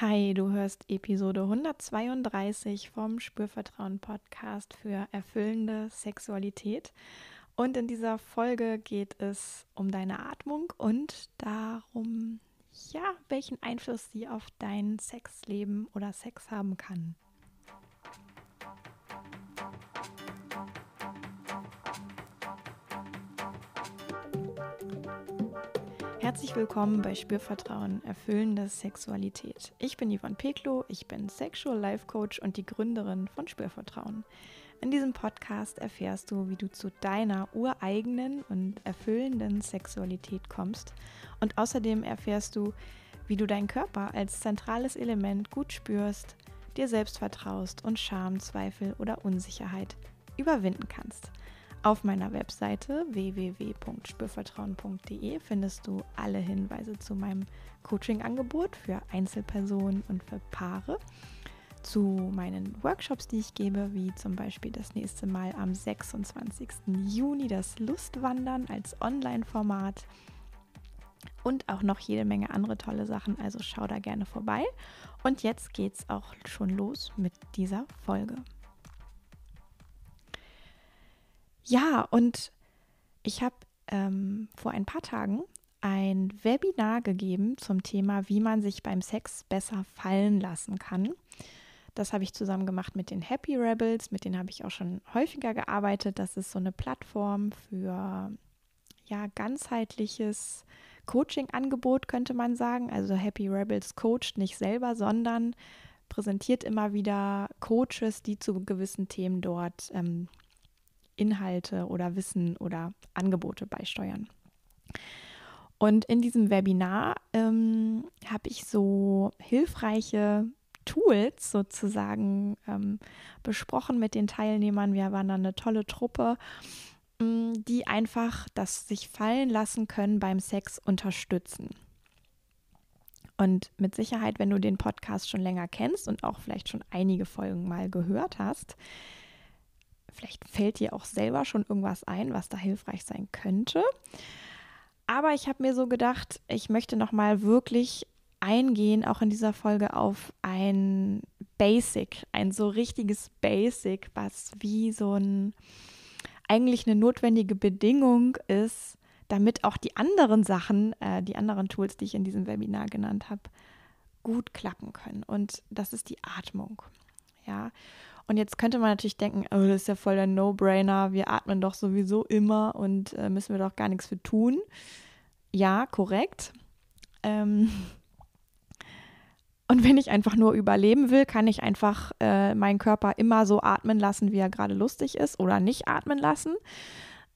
Hi, du hörst Episode 132 vom Spürvertrauen Podcast für erfüllende Sexualität. Und in dieser Folge geht es um deine Atmung und darum, ja, welchen Einfluss sie auf dein Sexleben oder Sex haben kann. Herzlich willkommen bei Spürvertrauen, erfüllende Sexualität. Ich bin Yvonne Peklo, ich bin Sexual Life Coach und die Gründerin von Spürvertrauen. In diesem Podcast erfährst du, wie du zu deiner ureigenen und erfüllenden Sexualität kommst und außerdem erfährst du, wie du deinen Körper als zentrales Element gut spürst, dir selbst vertraust und Scham, Zweifel oder Unsicherheit überwinden kannst. Auf meiner Webseite www.spürvertrauen.de findest du alle Hinweise zu meinem Coaching-Angebot für Einzelpersonen und für Paare, zu meinen Workshops, die ich gebe, wie zum Beispiel das nächste Mal am 26. Juni das Lustwandern als Online-Format und auch noch jede Menge andere tolle Sachen. Also schau da gerne vorbei. Und jetzt geht's auch schon los mit dieser Folge. Ja, und ich habe ähm, vor ein paar Tagen ein Webinar gegeben zum Thema, wie man sich beim Sex besser fallen lassen kann. Das habe ich zusammen gemacht mit den Happy Rebels, mit denen habe ich auch schon häufiger gearbeitet. Das ist so eine Plattform für ja, ganzheitliches Coaching-Angebot, könnte man sagen. Also Happy Rebels coacht nicht selber, sondern präsentiert immer wieder Coaches, die zu gewissen Themen dort ähm, Inhalte oder Wissen oder Angebote beisteuern. Und in diesem Webinar ähm, habe ich so hilfreiche Tools sozusagen ähm, besprochen mit den Teilnehmern. Wir waren dann eine tolle Truppe, mh, mm, die einfach das sich fallen lassen können beim Sex unterstützen. Und mit Sicherheit, wenn du den Podcast schon länger kennst und auch vielleicht schon einige Folgen mal gehört hast, Vielleicht fällt dir auch selber schon irgendwas ein, was da hilfreich sein könnte. Aber ich habe mir so gedacht, ich möchte nochmal wirklich eingehen, auch in dieser Folge, auf ein Basic, ein so richtiges Basic, was wie so ein eigentlich eine notwendige Bedingung ist, damit auch die anderen Sachen, äh, die anderen Tools, die ich in diesem Webinar genannt habe, gut klappen können. Und das ist die Atmung. Ja. Und jetzt könnte man natürlich denken, oh, das ist ja voll der No-Brainer, wir atmen doch sowieso immer und äh, müssen wir doch gar nichts für tun. Ja, korrekt. Ähm und wenn ich einfach nur überleben will, kann ich einfach äh, meinen Körper immer so atmen lassen, wie er gerade lustig ist oder nicht atmen lassen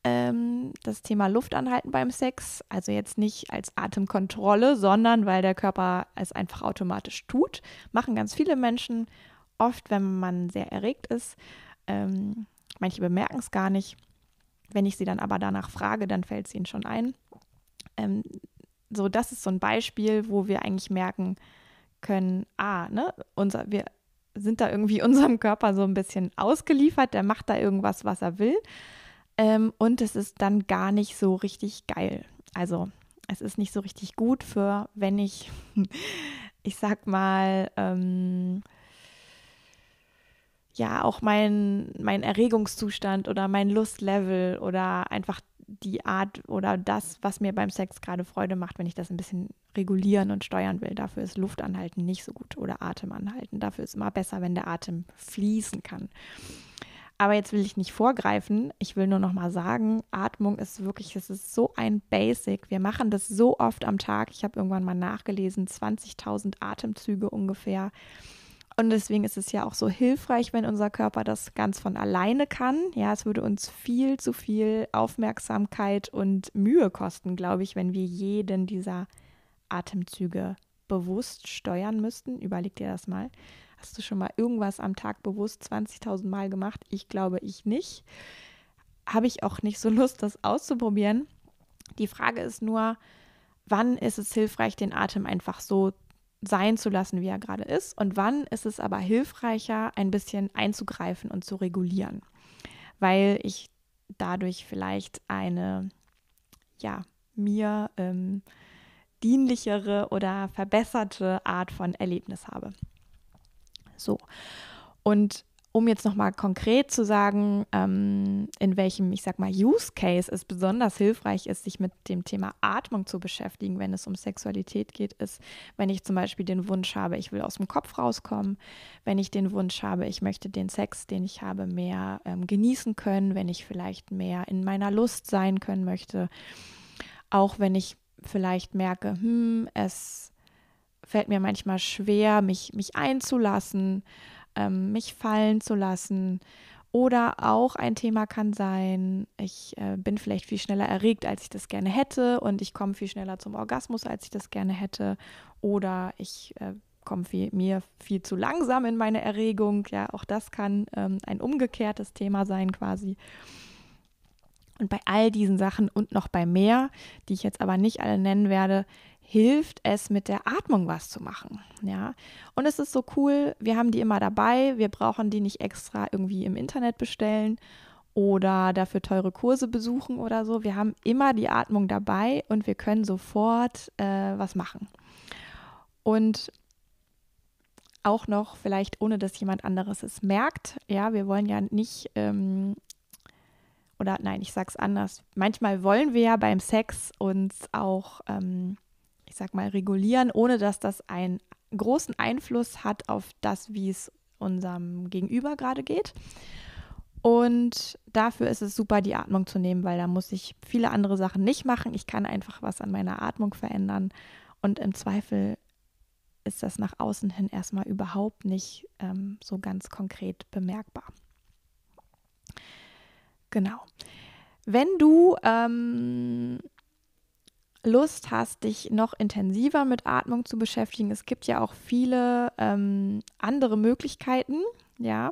ähm, das Thema Luft anhalten beim Sex. Also jetzt nicht als Atemkontrolle, sondern weil der Körper es einfach automatisch tut. Machen ganz viele Menschen oft, wenn man sehr erregt ist. Ähm, manche bemerken es gar nicht. Wenn ich sie dann aber danach frage, dann fällt es ihnen schon ein. Ähm, so, das ist so ein Beispiel, wo wir eigentlich merken können, ah, ne, unser, wir sind da irgendwie unserem Körper so ein bisschen ausgeliefert, der macht da irgendwas, was er will. Ähm, und es ist dann gar nicht so richtig geil. Also es ist nicht so richtig gut für, wenn ich, ich sag mal, ähm, ja auch mein, mein Erregungszustand oder mein Lustlevel oder einfach die Art oder das, was mir beim Sex gerade Freude macht, wenn ich das ein bisschen regulieren und steuern will. Dafür ist Luft anhalten nicht so gut oder Atem anhalten. Dafür ist immer besser, wenn der Atem fließen kann. Aber jetzt will ich nicht vorgreifen. Ich will nur noch mal sagen, Atmung ist wirklich, es ist so ein Basic. Wir machen das so oft am Tag. Ich habe irgendwann mal nachgelesen, 20.000 Atemzüge ungefähr. Und deswegen ist es ja auch so hilfreich, wenn unser Körper das ganz von alleine kann. Ja, es würde uns viel zu viel Aufmerksamkeit und Mühe kosten, glaube ich, wenn wir jeden dieser Atemzüge bewusst steuern müssten. Überleg dir das mal. Hast du schon mal irgendwas am Tag bewusst 20.000 Mal gemacht? Ich glaube, ich nicht. Habe ich auch nicht so Lust, das auszuprobieren. Die Frage ist nur, wann ist es hilfreich, den Atem einfach so sein zu lassen, wie er gerade ist und wann ist es aber hilfreicher, ein bisschen einzugreifen und zu regulieren, weil ich dadurch vielleicht eine, ja, mir ähm, dienlichere oder verbesserte Art von Erlebnis habe. So. Und um jetzt nochmal konkret zu sagen, ähm, in welchem, ich sag mal, Use Case es besonders hilfreich ist, sich mit dem Thema Atmung zu beschäftigen, wenn es um Sexualität geht, ist, wenn ich zum Beispiel den Wunsch habe, ich will aus dem Kopf rauskommen, wenn ich den Wunsch habe, ich möchte den Sex, den ich habe, mehr ähm, genießen können, wenn ich vielleicht mehr in meiner Lust sein können möchte, auch wenn ich vielleicht merke, hm, es fällt mir manchmal schwer, mich, mich einzulassen ähm, mich fallen zu lassen. Oder auch ein Thema kann sein, ich äh, bin vielleicht viel schneller erregt, als ich das gerne hätte und ich komme viel schneller zum Orgasmus, als ich das gerne hätte. Oder ich äh, komme mir viel zu langsam in meine Erregung. Ja, auch das kann ähm, ein umgekehrtes Thema sein quasi. Und bei all diesen Sachen und noch bei mehr, die ich jetzt aber nicht alle nennen werde, hilft es, mit der Atmung was zu machen. Ja? Und es ist so cool, wir haben die immer dabei, wir brauchen die nicht extra irgendwie im Internet bestellen oder dafür teure Kurse besuchen oder so. Wir haben immer die Atmung dabei und wir können sofort äh, was machen. Und auch noch vielleicht ohne dass jemand anderes es merkt. Ja, wir wollen ja nicht ähm, oder nein, ich sag's anders. Manchmal wollen wir ja beim Sex uns auch, ähm, ich sag mal, regulieren, ohne dass das einen großen Einfluss hat auf das, wie es unserem Gegenüber gerade geht. Und dafür ist es super, die Atmung zu nehmen, weil da muss ich viele andere Sachen nicht machen. Ich kann einfach was an meiner Atmung verändern. Und im Zweifel ist das nach außen hin erstmal überhaupt nicht ähm, so ganz konkret bemerkbar. Genau. Wenn du ähm, Lust hast, dich noch intensiver mit Atmung zu beschäftigen, es gibt ja auch viele ähm, andere Möglichkeiten, ja.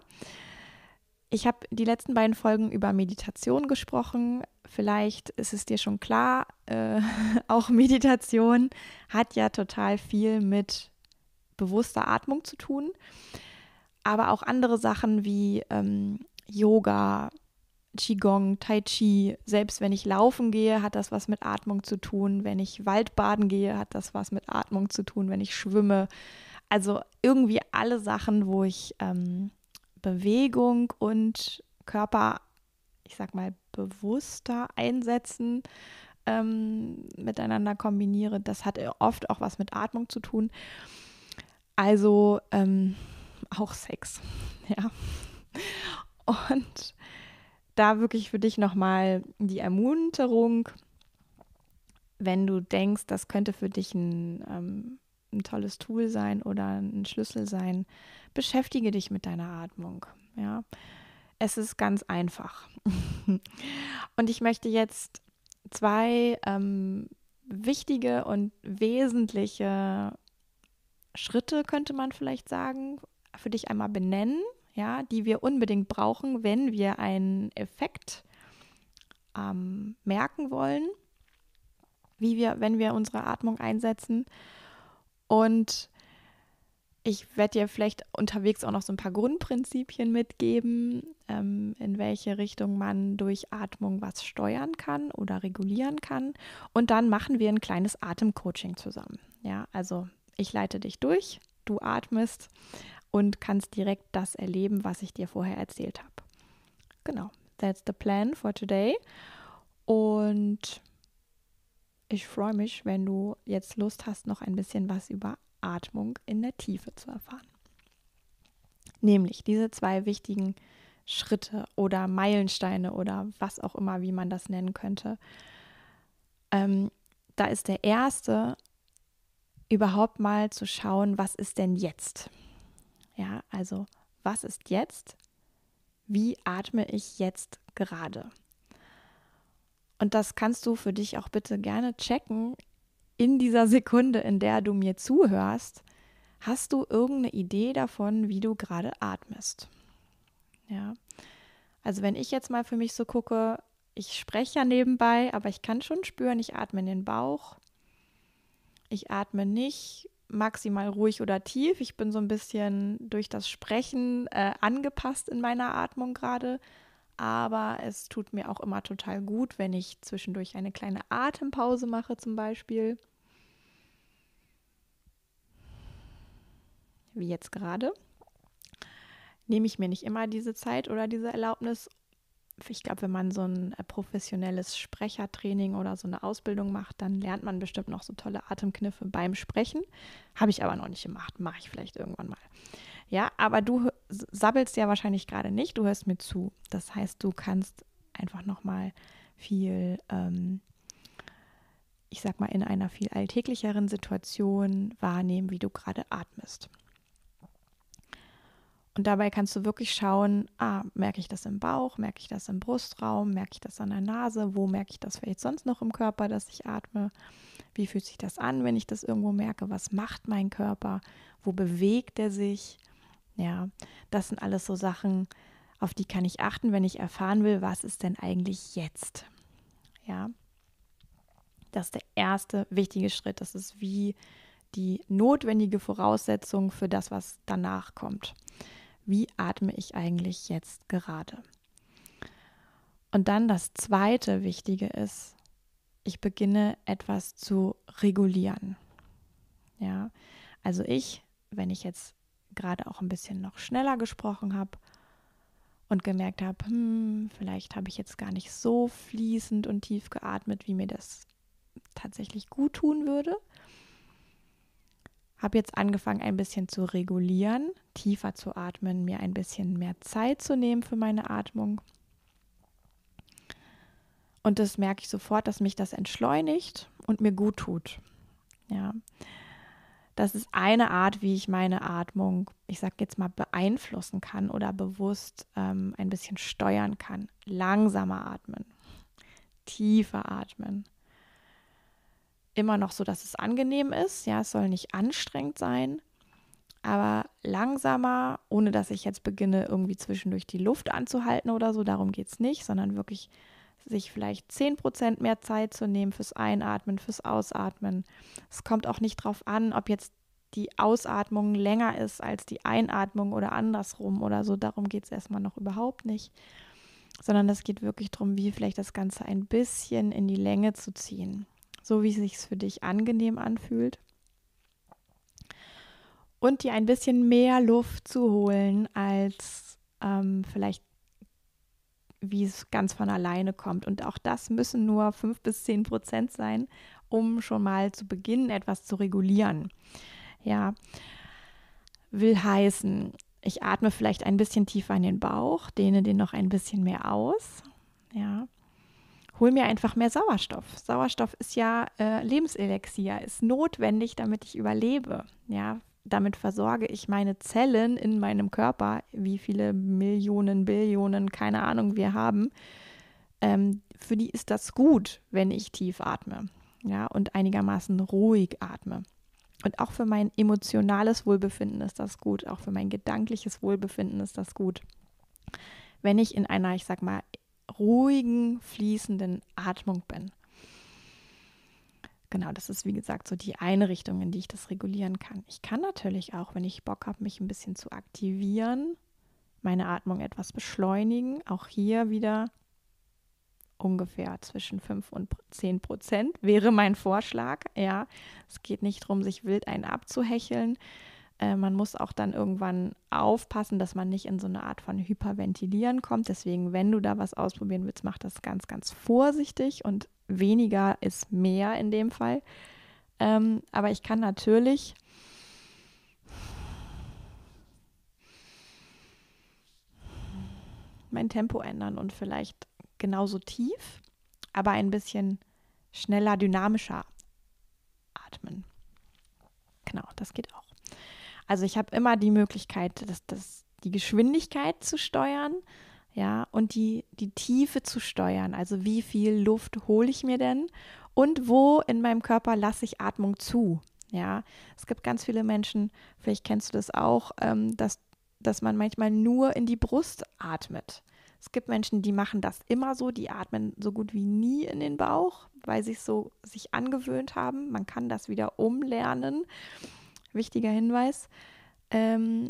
Ich habe die letzten beiden Folgen über Meditation gesprochen. Vielleicht ist es dir schon klar, äh, auch Meditation hat ja total viel mit bewusster Atmung zu tun. Aber auch andere Sachen wie ähm, Yoga, Qigong, Tai Chi. Selbst wenn ich laufen gehe, hat das was mit Atmung zu tun. Wenn ich Waldbaden gehe, hat das was mit Atmung zu tun. Wenn ich schwimme. Also irgendwie alle Sachen, wo ich ähm, Bewegung und Körper, ich sag mal, bewusster einsetzen, ähm, miteinander kombiniere, das hat oft auch was mit Atmung zu tun. Also ähm, auch Sex, ja. Und da wirklich für dich nochmal die Ermunterung, wenn du denkst, das könnte für dich ein, ähm, ein tolles Tool sein oder ein Schlüssel sein, beschäftige dich mit deiner Atmung. Ja, es ist ganz einfach. und ich möchte jetzt zwei ähm, wichtige und wesentliche Schritte, könnte man vielleicht sagen, für dich einmal benennen ja, die wir unbedingt brauchen, wenn wir einen Effekt ähm, merken wollen, wie wir, wenn wir unsere Atmung einsetzen. Und ich werde dir vielleicht unterwegs auch noch so ein paar Grundprinzipien mitgeben, ähm, in welche Richtung man durch Atmung was steuern kann oder regulieren kann. Und dann machen wir ein kleines Atemcoaching zusammen. Ja, also ich leite dich durch, du atmest und kannst direkt das erleben, was ich dir vorher erzählt habe. Genau, that's the plan for today. Und ich freue mich, wenn du jetzt Lust hast, noch ein bisschen was über Atmung in der Tiefe zu erfahren. Nämlich diese zwei wichtigen Schritte oder Meilensteine oder was auch immer, wie man das nennen könnte. Ähm, da ist der erste, überhaupt mal zu schauen, was ist denn jetzt? Ja, also was ist jetzt? Wie atme ich jetzt gerade? Und das kannst du für dich auch bitte gerne checken in dieser Sekunde, in der du mir zuhörst. Hast du irgendeine Idee davon, wie du gerade atmest? Ja. Also wenn ich jetzt mal für mich so gucke, ich spreche ja nebenbei, aber ich kann schon spüren, ich atme in den Bauch. Ich atme nicht maximal ruhig oder tief. Ich bin so ein bisschen durch das Sprechen äh, angepasst in meiner Atmung gerade. Aber es tut mir auch immer total gut, wenn ich zwischendurch eine kleine Atempause mache zum Beispiel. Wie jetzt gerade. Nehme ich mir nicht immer diese Zeit oder diese Erlaubnis ich glaube, wenn man so ein äh, professionelles Sprechertraining oder so eine Ausbildung macht, dann lernt man bestimmt noch so tolle Atemkniffe beim Sprechen. Habe ich aber noch nicht gemacht. Mache ich vielleicht irgendwann mal. Ja, aber du sabbelst ja wahrscheinlich gerade nicht. Du hörst mir zu. Das heißt, du kannst einfach noch mal viel, ähm, ich sag mal, in einer viel alltäglicheren Situation wahrnehmen, wie du gerade atmest. Und dabei kannst du wirklich schauen, ah, merke ich das im Bauch, merke ich das im Brustraum, merke ich das an der Nase, wo merke ich das vielleicht sonst noch im Körper, dass ich atme, wie fühlt sich das an, wenn ich das irgendwo merke, was macht mein Körper, wo bewegt er sich. Ja, das sind alles so Sachen, auf die kann ich achten, wenn ich erfahren will, was ist denn eigentlich jetzt. Ja, das ist der erste wichtige Schritt. Das ist wie die notwendige Voraussetzung für das, was danach kommt wie atme ich eigentlich jetzt gerade. Und dann das zweite Wichtige ist, ich beginne etwas zu regulieren. Ja, also ich, wenn ich jetzt gerade auch ein bisschen noch schneller gesprochen habe und gemerkt habe, hm, vielleicht habe ich jetzt gar nicht so fließend und tief geatmet, wie mir das tatsächlich gut tun würde, habe jetzt angefangen, ein bisschen zu regulieren, tiefer zu atmen, mir ein bisschen mehr Zeit zu nehmen für meine Atmung. Und das merke ich sofort, dass mich das entschleunigt und mir gut tut. Ja. Das ist eine Art, wie ich meine Atmung, ich sage jetzt mal, beeinflussen kann oder bewusst ähm, ein bisschen steuern kann. Langsamer atmen, tiefer atmen immer noch so, dass es angenehm ist. Ja, es soll nicht anstrengend sein, aber langsamer, ohne dass ich jetzt beginne, irgendwie zwischendurch die Luft anzuhalten oder so. Darum geht es nicht, sondern wirklich sich vielleicht 10% mehr Zeit zu nehmen fürs Einatmen, fürs Ausatmen. Es kommt auch nicht darauf an, ob jetzt die Ausatmung länger ist als die Einatmung oder andersrum oder so. Darum geht es erstmal noch überhaupt nicht. Sondern es geht wirklich darum, wie vielleicht das Ganze ein bisschen in die Länge zu ziehen so wie es sich für dich angenehm anfühlt. Und dir ein bisschen mehr Luft zu holen, als ähm, vielleicht wie es ganz von alleine kommt. Und auch das müssen nur fünf bis zehn Prozent sein, um schon mal zu beginnen, etwas zu regulieren. Ja, will heißen, ich atme vielleicht ein bisschen tiefer in den Bauch, dehne den noch ein bisschen mehr aus. Ja, hol mir einfach mehr Sauerstoff. Sauerstoff ist ja äh, Lebenselixier, ist notwendig, damit ich überlebe. Ja, damit versorge ich meine Zellen in meinem Körper, wie viele Millionen, Billionen, keine Ahnung wir haben. Ähm, für die ist das gut, wenn ich tief atme, ja, und einigermaßen ruhig atme. Und auch für mein emotionales Wohlbefinden ist das gut, auch für mein gedankliches Wohlbefinden ist das gut. Wenn ich in einer, ich sag mal, ruhigen, fließenden Atmung bin. Genau, das ist wie gesagt so die Einrichtung, in die ich das regulieren kann. Ich kann natürlich auch, wenn ich Bock habe, mich ein bisschen zu aktivieren, meine Atmung etwas beschleunigen. Auch hier wieder ungefähr zwischen 5 und 10 Prozent wäre mein Vorschlag. Ja, es geht nicht darum, sich wild einen abzuhecheln, äh, man muss auch dann irgendwann aufpassen, dass man nicht in so eine Art von Hyperventilieren kommt. Deswegen, wenn du da was ausprobieren willst, mach das ganz, ganz vorsichtig und weniger ist mehr in dem Fall. Ähm, aber ich kann natürlich mein Tempo ändern und vielleicht genauso tief, aber ein bisschen schneller, dynamischer atmen. Genau, das geht auch. Also ich habe immer die Möglichkeit, das, das, die Geschwindigkeit zu steuern, ja, und die, die Tiefe zu steuern. Also wie viel Luft hole ich mir denn und wo in meinem Körper lasse ich Atmung zu. Ja, es gibt ganz viele Menschen, vielleicht kennst du das auch, ähm, dass, dass man manchmal nur in die Brust atmet. Es gibt Menschen, die machen das immer so, die atmen so gut wie nie in den Bauch, weil sie es so sich angewöhnt haben. Man kann das wieder umlernen wichtiger Hinweis. Ähm,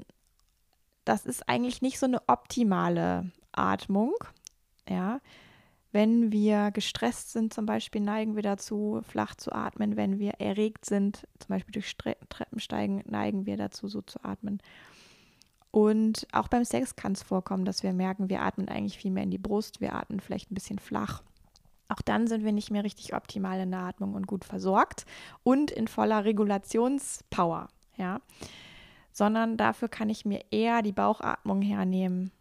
das ist eigentlich nicht so eine optimale Atmung. Ja. Wenn wir gestresst sind, zum Beispiel, neigen wir dazu, flach zu atmen. Wenn wir erregt sind, zum Beispiel durch Stre Treppensteigen, neigen wir dazu, so zu atmen. Und auch beim Sex kann es vorkommen, dass wir merken, wir atmen eigentlich viel mehr in die Brust, wir atmen vielleicht ein bisschen flach. Auch dann sind wir nicht mehr richtig optimal in der Atmung und gut versorgt und in voller Regulationspower, ja. Sondern dafür kann ich mir eher die Bauchatmung hernehmen,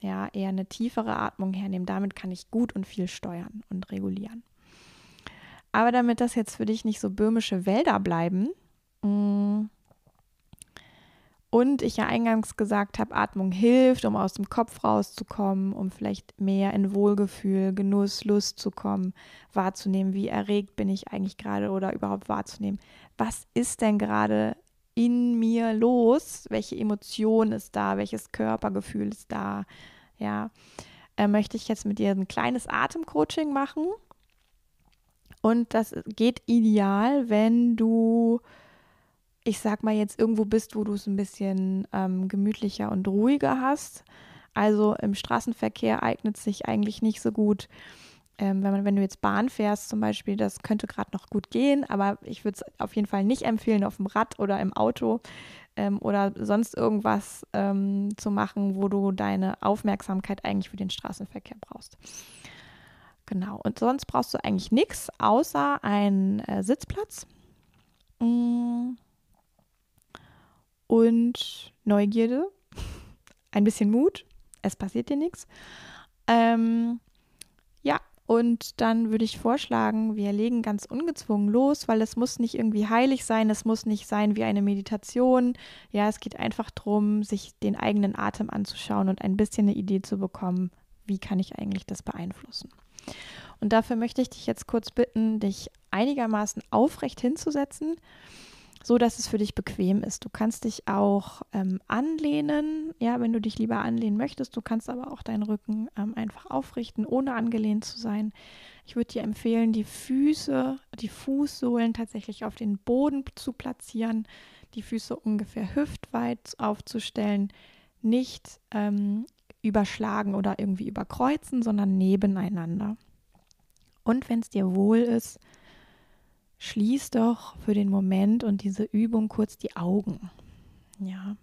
ja, eher eine tiefere Atmung hernehmen. Damit kann ich gut und viel steuern und regulieren. Aber damit das jetzt für dich nicht so böhmische Wälder bleiben, mh, mm, und ich ja eingangs gesagt habe, Atmung hilft, um aus dem Kopf rauszukommen, um vielleicht mehr in Wohlgefühl, Genuss, Lust zu kommen, wahrzunehmen, wie erregt bin ich eigentlich gerade oder überhaupt wahrzunehmen, was ist denn gerade in mir los, welche Emotion ist da, welches Körpergefühl ist da, ja. Äh, möchte ich jetzt mit dir ein kleines Atemcoaching machen. Und das geht ideal, wenn du ich sag mal, jetzt irgendwo bist, wo du es ein bisschen ähm, gemütlicher und ruhiger hast. Also im Straßenverkehr eignet sich eigentlich nicht so gut. Ähm, wenn, man, wenn du jetzt Bahn fährst zum Beispiel, das könnte gerade noch gut gehen, aber ich würde es auf jeden Fall nicht empfehlen, auf dem Rad oder im Auto ähm, oder sonst irgendwas ähm, zu machen, wo du deine Aufmerksamkeit eigentlich für den Straßenverkehr brauchst. Genau, und sonst brauchst du eigentlich nichts außer einen äh, Sitzplatz. Mmh und Neugierde, ein bisschen Mut, es passiert dir nichts. Ähm, ja, und dann würde ich vorschlagen, wir legen ganz ungezwungen los, weil es muss nicht irgendwie heilig sein, es muss nicht sein wie eine Meditation. Ja, es geht einfach darum, sich den eigenen Atem anzuschauen und ein bisschen eine Idee zu bekommen, wie kann ich eigentlich das beeinflussen. Und dafür möchte ich dich jetzt kurz bitten, dich einigermaßen aufrecht hinzusetzen so dass es für dich bequem ist. Du kannst dich auch ähm, anlehnen, ja, wenn du dich lieber anlehnen möchtest. Du kannst aber auch deinen Rücken ähm, einfach aufrichten, ohne angelehnt zu sein. Ich würde dir empfehlen, die Füße, die Fußsohlen tatsächlich auf den Boden zu platzieren, die Füße ungefähr hüftweit aufzustellen, nicht ähm, überschlagen oder irgendwie überkreuzen, sondern nebeneinander. Und wenn es dir wohl ist, schließ doch für den Moment und diese Übung kurz die Augen. Ja.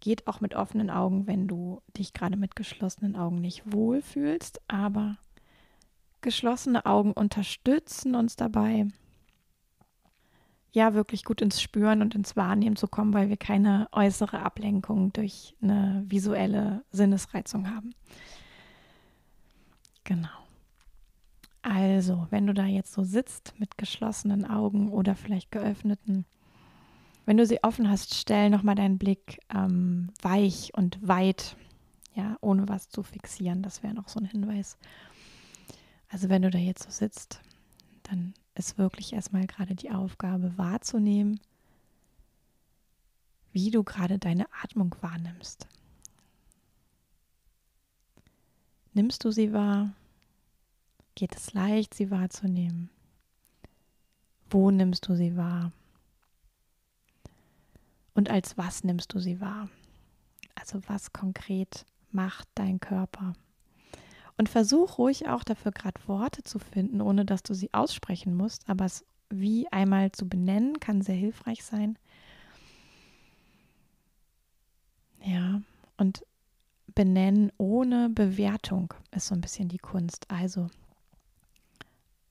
Geht auch mit offenen Augen, wenn du dich gerade mit geschlossenen Augen nicht wohlfühlst, aber geschlossene Augen unterstützen uns dabei, ja, wirklich gut ins Spüren und ins Wahrnehmen zu kommen, weil wir keine äußere Ablenkung durch eine visuelle Sinnesreizung haben. Genau. Also, wenn du da jetzt so sitzt mit geschlossenen Augen oder vielleicht geöffneten, wenn du sie offen hast, stell nochmal deinen Blick ähm, weich und weit, ja, ohne was zu fixieren. Das wäre noch so ein Hinweis. Also, wenn du da jetzt so sitzt, dann ist wirklich erstmal gerade die Aufgabe wahrzunehmen, wie du gerade deine Atmung wahrnimmst. Nimmst du sie wahr? geht es leicht, sie wahrzunehmen? Wo nimmst du sie wahr? Und als was nimmst du sie wahr? Also was konkret macht dein Körper? Und versuch ruhig auch dafür gerade Worte zu finden, ohne dass du sie aussprechen musst, aber es wie einmal zu benennen kann sehr hilfreich sein. Ja, und benennen ohne Bewertung ist so ein bisschen die Kunst. Also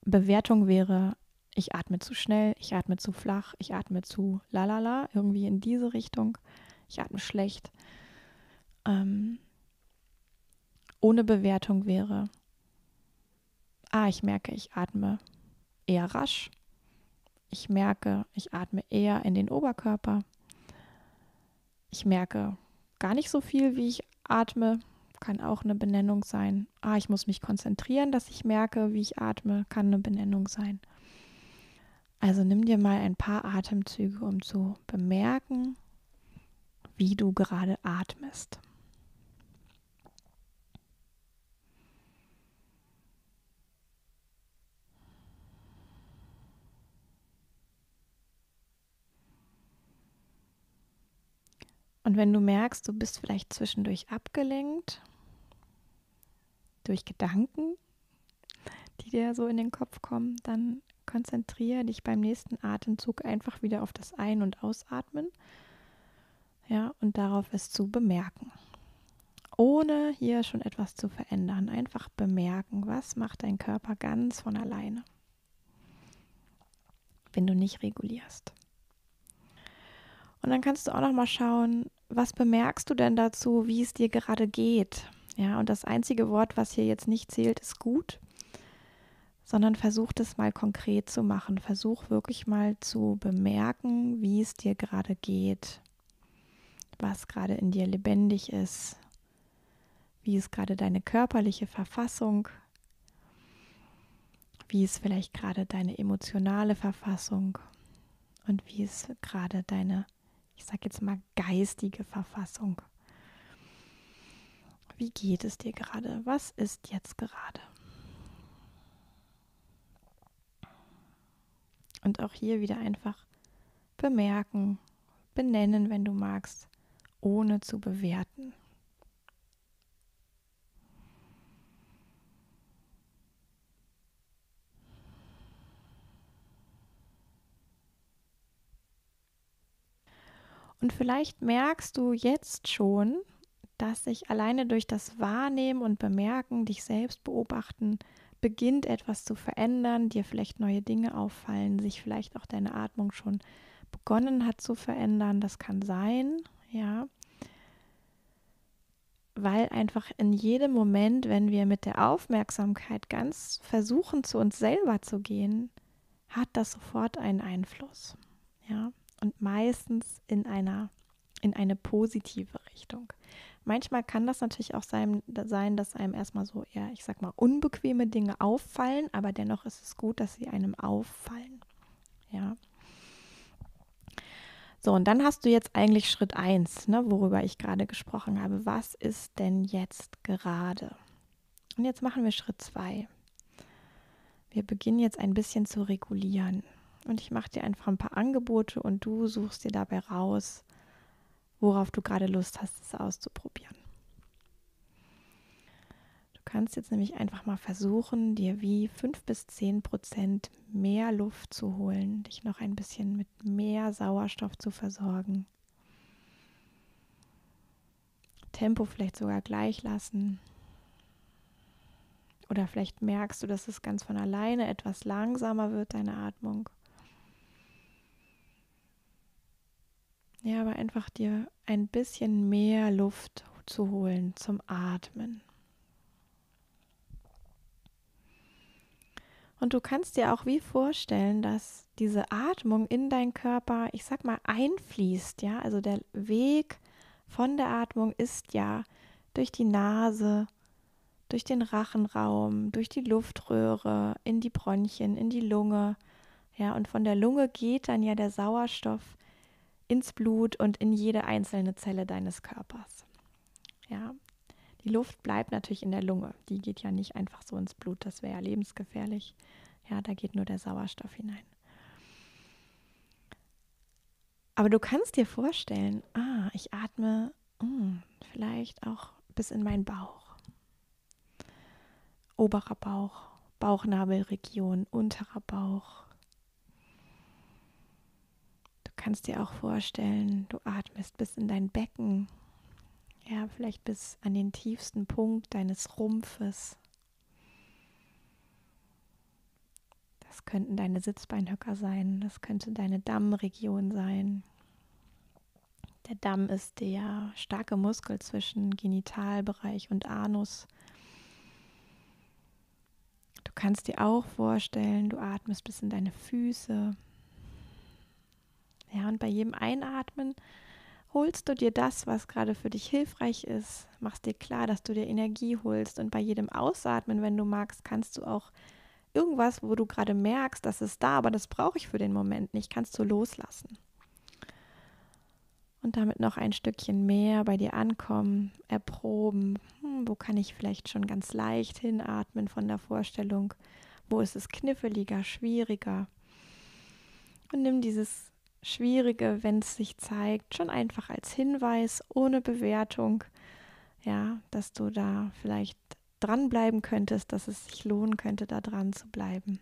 Bewertung wäre, ich atme zu schnell, ich atme zu flach, ich atme zu lalala, irgendwie in diese Richtung, ich atme schlecht. Ähm, ohne Bewertung wäre, ah, ich merke, ich atme eher rasch, ich merke, ich atme eher in den Oberkörper, ich merke gar nicht so viel, wie ich atme, kann auch eine Benennung sein. Ah, ich muss mich konzentrieren, dass ich merke, wie ich atme, kann eine Benennung sein. Also nimm dir mal ein paar Atemzüge, um zu bemerken, wie du gerade atmest. Und wenn du merkst, du bist vielleicht zwischendurch abgelenkt durch Gedanken, die dir so in den Kopf kommen, dann konzentriere dich beim nächsten Atemzug einfach wieder auf das Ein- und Ausatmen. Ja, und darauf es zu bemerken. Ohne hier schon etwas zu verändern, einfach bemerken, was macht dein Körper ganz von alleine, wenn du nicht regulierst. Und dann kannst du auch noch mal schauen, was bemerkst du denn dazu, wie es dir gerade geht? Ja, und das einzige Wort, was hier jetzt nicht zählt, ist gut, sondern versuch das mal konkret zu machen. Versuch wirklich mal zu bemerken, wie es dir gerade geht, was gerade in dir lebendig ist, wie ist gerade deine körperliche Verfassung, wie ist vielleicht gerade deine emotionale Verfassung und wie ist gerade deine ich sage jetzt mal, geistige Verfassung. Wie geht es dir gerade? Was ist jetzt gerade? Und auch hier wieder einfach bemerken, benennen, wenn du magst, ohne zu bewerten. Und vielleicht merkst du jetzt schon, dass sich alleine durch das Wahrnehmen und Bemerken, dich selbst beobachten, beginnt etwas zu verändern, dir vielleicht neue Dinge auffallen, sich vielleicht auch deine Atmung schon begonnen hat zu verändern. Das kann sein, ja. Weil einfach in jedem Moment, wenn wir mit der Aufmerksamkeit ganz versuchen, zu uns selber zu gehen, hat das sofort einen Einfluss. Ja und meistens in einer in eine positive Richtung. Manchmal kann das natürlich auch sein, sein, dass einem erstmal so eher, ich sag mal, unbequeme Dinge auffallen, aber dennoch ist es gut, dass sie einem auffallen. Ja. So, und dann hast du jetzt eigentlich Schritt 1, ne, worüber ich gerade gesprochen habe. Was ist denn jetzt gerade? Und jetzt machen wir Schritt 2. Wir beginnen jetzt ein bisschen zu regulieren. Und ich mache dir einfach ein paar Angebote und du suchst dir dabei raus, worauf du gerade Lust hast, es auszuprobieren. Du kannst jetzt nämlich einfach mal versuchen, dir wie fünf bis zehn Prozent mehr Luft zu holen, dich noch ein bisschen mit mehr Sauerstoff zu versorgen. Tempo vielleicht sogar gleich lassen. Oder vielleicht merkst du, dass es ganz von alleine etwas langsamer wird, deine Atmung. Ja, aber einfach dir ein bisschen mehr Luft zu holen zum Atmen. Und du kannst dir auch wie vorstellen, dass diese Atmung in deinen Körper, ich sag mal, einfließt, ja? Also der Weg von der Atmung ist ja durch die Nase, durch den Rachenraum, durch die Luftröhre, in die Bronchien, in die Lunge. Ja, und von der Lunge geht dann ja der Sauerstoff ins Blut und in jede einzelne Zelle deines Körpers. Ja, die Luft bleibt natürlich in der Lunge. Die geht ja nicht einfach so ins Blut, das wäre ja lebensgefährlich. Ja, da geht nur der Sauerstoff hinein. Aber du kannst dir vorstellen, ah, ich atme mh, hm, vielleicht auch bis in meinen Bauch. Oberer Bauch, Bauchnabelregion, unterer Bauch, kannst dir auch vorstellen, du atmest bis in dein Becken, ja, vielleicht bis an den tiefsten Punkt deines Rumpfes. Das könnten deine Sitzbeinhöcker sein, das könnte deine Dammregion sein. Der Damm ist der starke Muskel zwischen Genitalbereich und Anus. Du kannst dir auch vorstellen, du atmest bis in deine Füße, ja, und bei jedem Einatmen holst du dir das, was gerade für dich hilfreich ist, machst dir klar, dass du dir Energie holst und bei jedem Ausatmen, wenn du magst, kannst du auch irgendwas, wo du gerade merkst, das ist da, aber das brauche ich für den Moment nicht, kannst du loslassen. Und damit noch ein Stückchen mehr bei dir ankommen, erproben, hm, wo kann ich vielleicht schon ganz leicht hinatmen von der Vorstellung, wo ist es kniffeliger, schwieriger. Und nimm dieses Schwierige, wenn es sich zeigt, schon einfach als Hinweis ohne Bewertung, ja, dass du da vielleicht dranbleiben könntest, dass es sich lohnen könnte, da dran zu bleiben.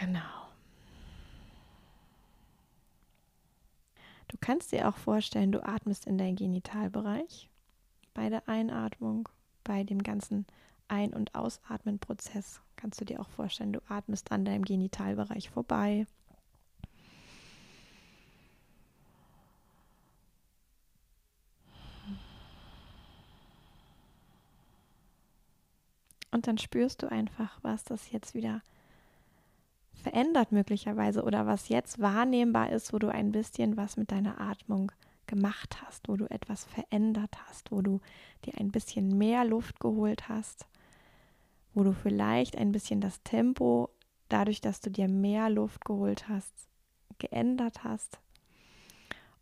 Genau. Du kannst dir auch vorstellen, du atmest in deinen Genitalbereich bei der Einatmung, bei dem ganzen ein- und Ausatmen-Prozess. Kannst du dir auch vorstellen, du atmest an deinem Genitalbereich vorbei. Und dann spürst du einfach, was das jetzt wieder verändert möglicherweise oder was jetzt wahrnehmbar ist, wo du ein bisschen was mit deiner Atmung gemacht hast, wo du etwas verändert hast, wo du dir ein bisschen mehr Luft geholt hast wo du vielleicht ein bisschen das Tempo, dadurch, dass du dir mehr Luft geholt hast, geändert hast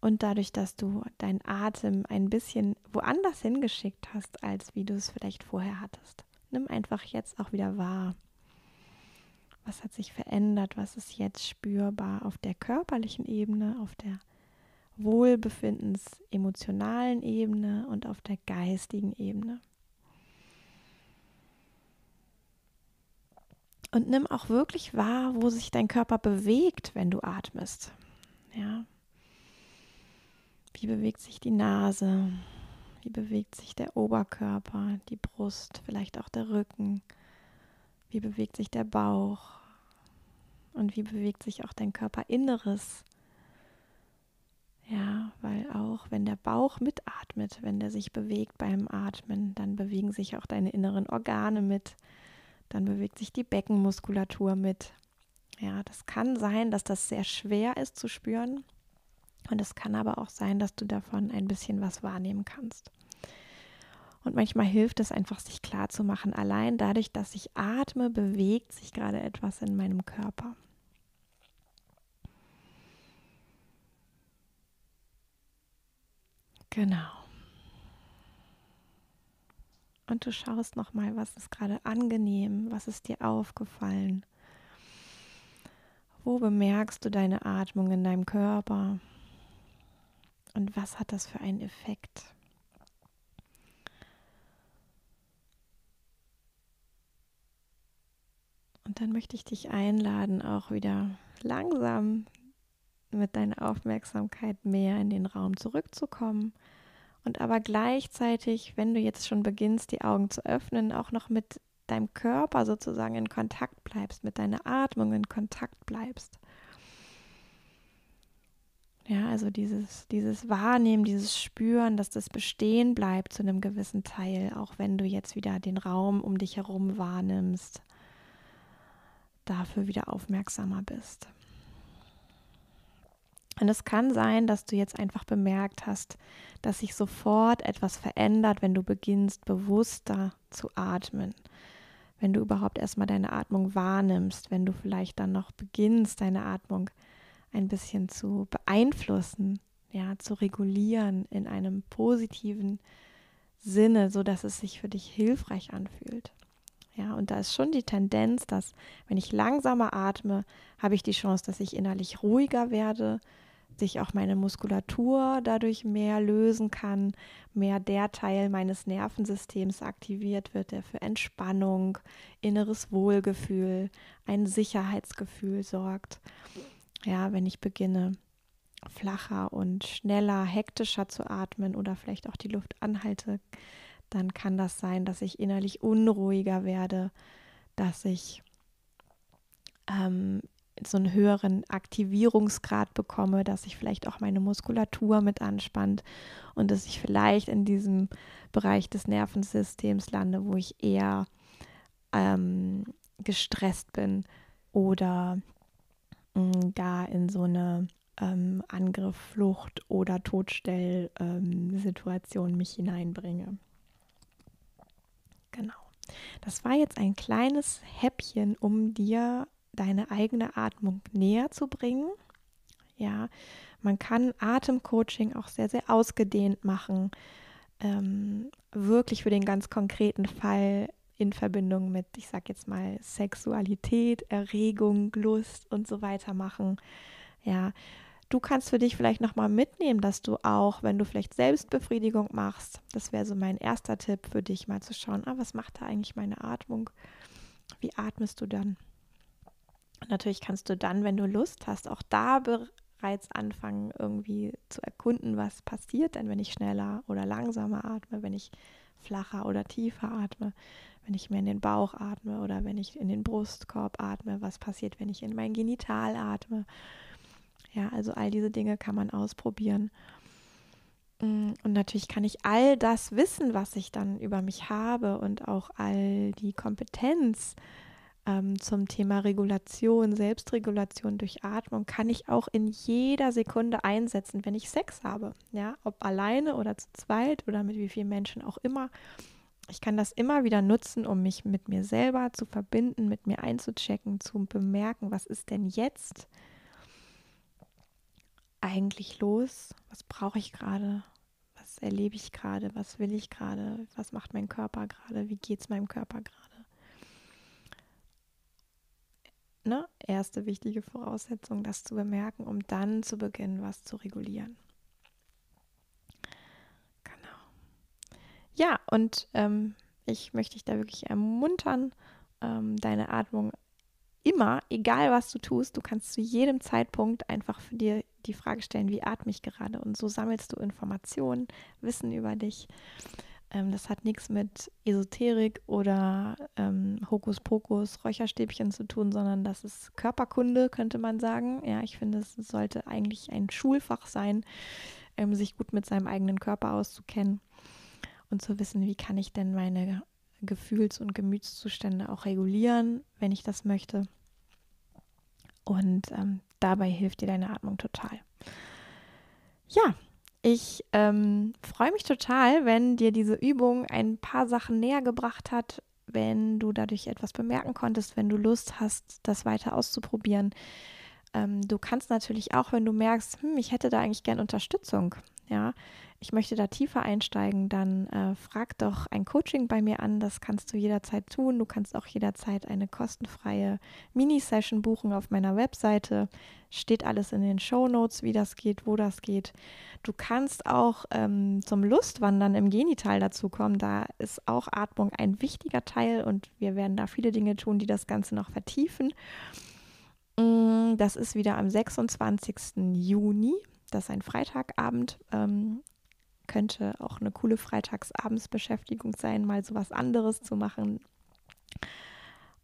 und dadurch, dass du deinen Atem ein bisschen woanders hingeschickt hast, als wie du es vielleicht vorher hattest. Nimm einfach jetzt auch wieder wahr. Was hat sich verändert? Was ist jetzt spürbar auf der körperlichen Ebene, auf der Wohlbefindens emotionalen Ebene und auf der geistigen Ebene? Und nimm auch wirklich wahr, wo sich dein Körper bewegt, wenn du atmest. Ja. Wie bewegt sich die Nase? Wie bewegt sich der Oberkörper, die Brust, vielleicht auch der Rücken? Wie bewegt sich der Bauch? Und wie bewegt sich auch dein Körperinneres? Ja, weil auch wenn der Bauch mitatmet, wenn der sich bewegt beim Atmen, dann bewegen sich auch deine inneren Organe mit. Dann bewegt sich die Beckenmuskulatur mit. Ja, das kann sein, dass das sehr schwer ist zu spüren. Und es kann aber auch sein, dass du davon ein bisschen was wahrnehmen kannst. Und manchmal hilft es einfach, sich klar zu machen, allein dadurch, dass ich atme, bewegt sich gerade etwas in meinem Körper. Genau und du schaust nochmal, was ist gerade angenehm, was ist dir aufgefallen. Wo bemerkst du deine Atmung in deinem Körper? Und was hat das für einen Effekt? Und dann möchte ich dich einladen, auch wieder langsam mit deiner Aufmerksamkeit mehr in den Raum zurückzukommen und aber gleichzeitig, wenn du jetzt schon beginnst, die Augen zu öffnen, auch noch mit deinem Körper sozusagen in Kontakt bleibst, mit deiner Atmung in Kontakt bleibst. Ja, also dieses, dieses Wahrnehmen, dieses Spüren, dass das bestehen bleibt zu einem gewissen Teil, auch wenn du jetzt wieder den Raum um dich herum wahrnimmst, dafür wieder aufmerksamer bist. Und es kann sein, dass du jetzt einfach bemerkt hast, dass sich sofort etwas verändert, wenn du beginnst, bewusster zu atmen. Wenn du überhaupt erstmal deine Atmung wahrnimmst, wenn du vielleicht dann noch beginnst, deine Atmung ein bisschen zu beeinflussen, ja, zu regulieren in einem positiven Sinne, sodass es sich für dich hilfreich anfühlt. Ja, und da ist schon die Tendenz, dass wenn ich langsamer atme, habe ich die Chance, dass ich innerlich ruhiger werde, sich auch meine Muskulatur dadurch mehr lösen kann, mehr der Teil meines Nervensystems aktiviert wird, der für Entspannung, inneres Wohlgefühl, ein Sicherheitsgefühl sorgt. Ja, wenn ich beginne flacher und schneller, hektischer zu atmen oder vielleicht auch die Luft anhalte, dann kann das sein, dass ich innerlich unruhiger werde, dass ich ähm, so einen höheren Aktivierungsgrad bekomme, dass ich vielleicht auch meine Muskulatur mit anspannt und dass ich vielleicht in diesem Bereich des Nervensystems lande, wo ich eher ähm, gestresst bin oder mh, mm, gar in so eine ähm, Angriff, Flucht oder Todstellsituation ähm, mich hineinbringe. Genau. Das war jetzt ein kleines Häppchen, um dir deine eigene Atmung näher zu bringen. Ja, man kann Atemcoaching auch sehr, sehr ausgedehnt machen. Ähm, wirklich für den ganz konkreten Fall in Verbindung mit, ich sag jetzt mal, Sexualität, Erregung, Lust und so weiter machen. Ja, du kannst für dich vielleicht nochmal mitnehmen, dass du auch, wenn du vielleicht Selbstbefriedigung machst, das wäre so mein erster Tipp für dich, mal zu schauen, ah, was macht da eigentlich meine Atmung? Wie atmest du dann? Natürlich kannst du dann, wenn du Lust hast, auch da bereits anfangen, irgendwie zu erkunden, was passiert denn, wenn ich schneller oder langsamer atme, wenn ich flacher oder tiefer atme, wenn ich mehr in den Bauch atme oder wenn ich in den Brustkorb atme, was passiert, wenn ich in mein Genital atme. Ja, also all diese Dinge kann man ausprobieren. Mm, und natürlich kann ich all das Wissen, was ich dann über mich habe und auch all die Kompetenz, ähm, zum Thema Regulation, Selbstregulation durch Atmung kann ich auch in jeder Sekunde einsetzen, wenn ich Sex habe. Ja, ob alleine oder zu zweit oder mit wie vielen Menschen auch immer. Ich kann das immer wieder nutzen, um mich mit mir selber zu verbinden, mit mir einzuchecken, zu bemerken, was ist denn jetzt eigentlich los? Was brauche ich gerade? Was erlebe ich gerade? Was will ich gerade? Was macht mein Körper gerade? Wie geht es meinem Körper gerade? ne, erste wichtige Voraussetzung, das zu bemerken, um dann zu beginnen, was zu regulieren. Genau. Ja, und ähm, ich möchte dich da wirklich ermuntern, ähm, deine Atmung immer, egal was du tust, du kannst zu jedem Zeitpunkt einfach für dir die Frage stellen, wie atme ich gerade? Und so sammelst du Informationen, Wissen über dich. Ähm, das hat nichts mit Esoterik oder ähm, Hokuspokus, Räucherstäbchen zu tun, sondern das ist Körperkunde, könnte man sagen. Ja, ich finde, es sollte eigentlich ein Schulfach sein, ähm, sich gut mit seinem eigenen Körper auszukennen und zu wissen, wie kann ich denn meine Gefühls- und Gemütszustände auch regulieren, wenn ich das möchte. Und ähm, dabei hilft dir deine Atmung total. Ja, ich ähm, freue mich total, wenn dir diese Übung ein paar Sachen näher gebracht hat, wenn du dadurch etwas bemerken konntest, wenn du Lust hast, das weiter auszuprobieren. Ähm, du kannst natürlich auch, wenn du merkst, hm, ich hätte da eigentlich gern Unterstützung, ja, ich möchte da tiefer einsteigen, dann äh, frag doch ein Coaching bei mir an. Das kannst du jederzeit tun. Du kannst auch jederzeit eine kostenfreie Mini-Session buchen auf meiner Webseite. Steht alles in den Show Notes, wie das geht, wo das geht. Du kannst auch ähm, zum Lustwandern im Genital dazukommen. Da ist auch Atmung ein wichtiger Teil und wir werden da viele Dinge tun, die das Ganze noch vertiefen. Mm, das ist wieder am 26. Juni. Das ist ein Freitagabend. Ähm, könnte auch eine coole Freitagsabendsbeschäftigung sein, mal so was anderes zu machen.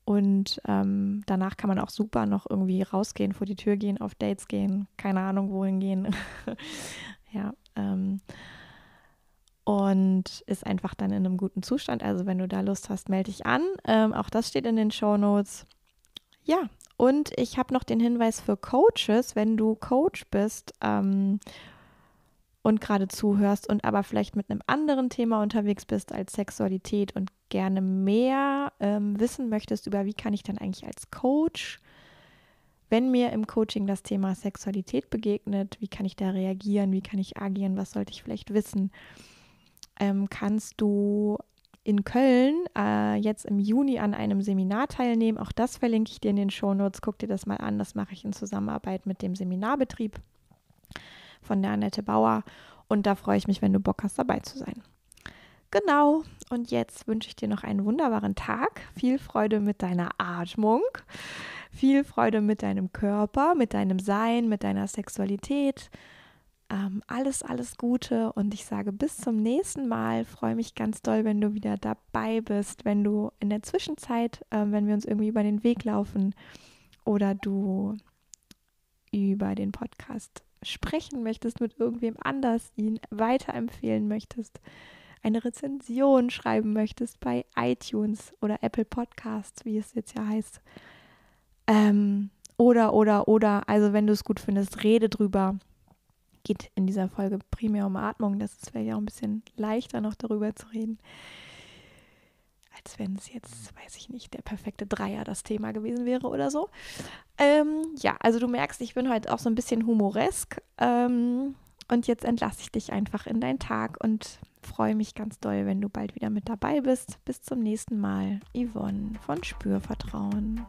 Und ähm, danach kann man auch super noch irgendwie rausgehen, vor die Tür gehen, auf Dates gehen, keine Ahnung wohin gehen. ja. Ähm, und ist einfach dann in einem guten Zustand. Also wenn du da Lust hast, melde dich an. Ähm, auch das steht in den Show Notes. Ja, und ich habe noch den Hinweis für Coaches, wenn du Coach bist ähm, und gerade zuhörst und aber vielleicht mit einem anderen Thema unterwegs bist als Sexualität und gerne mehr ähm, wissen möchtest über, wie kann ich dann eigentlich als Coach, wenn mir im Coaching das Thema Sexualität begegnet, wie kann ich da reagieren, wie kann ich agieren, was sollte ich vielleicht wissen, ähm, kannst du in Köln äh, jetzt im Juni an einem Seminar teilnehmen. Auch das verlinke ich dir in den Show Notes. Guck dir das mal an. Das mache ich in Zusammenarbeit mit dem Seminarbetrieb von der Annette Bauer. Und da freue ich mich, wenn du Bock hast, dabei zu sein. Genau, und jetzt wünsche ich dir noch einen wunderbaren Tag. Viel Freude mit deiner Atmung, viel Freude mit deinem Körper, mit deinem Sein, mit deiner Sexualität. Ähm, alles, alles Gute und ich sage bis zum nächsten Mal. Freue mich ganz doll, wenn du wieder dabei bist, wenn du in der Zwischenzeit, äh, wenn wir uns irgendwie über den Weg laufen oder du über den Podcast sprechen möchtest mit irgendwem anders, ihn weiterempfehlen möchtest, eine Rezension schreiben möchtest bei iTunes oder Apple Podcasts, wie es jetzt ja heißt. Ähm, oder, oder, oder, also wenn du es gut findest, rede drüber. Geht in dieser Folge primär um Atmung, das ist vielleicht auch ein bisschen leichter noch darüber zu reden als wenn es jetzt, weiß ich nicht, der perfekte Dreier das Thema gewesen wäre oder so. Ähm, ja, also du merkst, ich bin heute auch so ein bisschen humoresk. Ähm, und jetzt entlasse ich dich einfach in deinen Tag und freue mich ganz doll, wenn du bald wieder mit dabei bist. Bis zum nächsten Mal. Yvonne von Spürvertrauen.